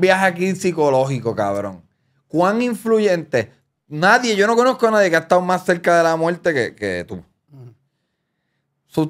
viaje aquí psicológico, cabrón. ¿Cuán influyente? Nadie, yo no conozco a nadie que ha estado más cerca de la muerte que, tú.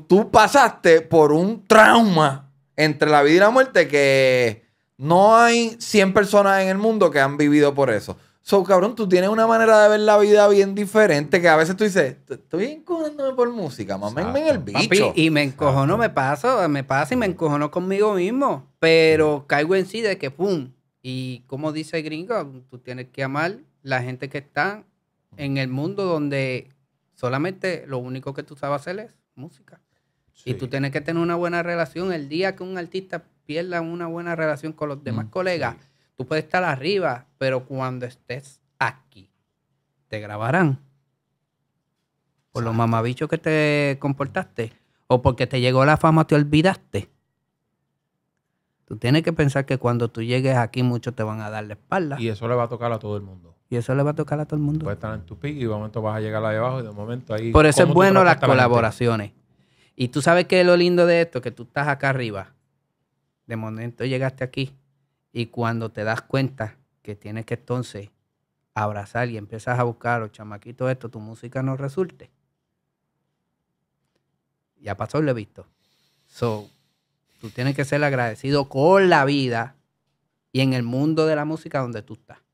tú pasaste por un trauma entre la vida y la muerte que no hay 100 personas en el mundo que han vivido por eso. So, cabrón, tú tienes una manera de ver la vida bien diferente que a veces tú dices, estoy encojonándome por música, en el bicho. y me encojono, me paso me pasa y me encojono conmigo mismo. Pero caigo en sí de que, pum, y como dice Gringo, tú tienes que amar la gente que está en el mundo donde solamente lo único que tú sabes hacer es música. Y tú tienes que tener una buena relación. El día que un artista pierda una buena relación con los demás colegas, tú puedes estar arriba, pero cuando estés aquí, te grabarán. Por los mamabichos que te comportaste. O porque te llegó la fama, te olvidaste. Tú tienes que pensar que cuando tú llegues aquí muchos te van a dar la espalda. Y eso le va a tocar a todo el mundo. Y eso le va a tocar a todo el mundo. Puede estar en tu pico y de momento vas a llegar ahí abajo y de momento ahí... Por eso es bueno las colaboraciones. y tú sabes que lo lindo de esto, que tú estás acá arriba, de momento llegaste aquí y cuando te das cuenta que tienes que entonces abrazar y empiezas a buscar o oh, chamaquito esto, tu música no resulte. Ya pasó, lo he visto. So, Tú tienes que ser agradecido con la vida y en el mundo de la música donde tú estás.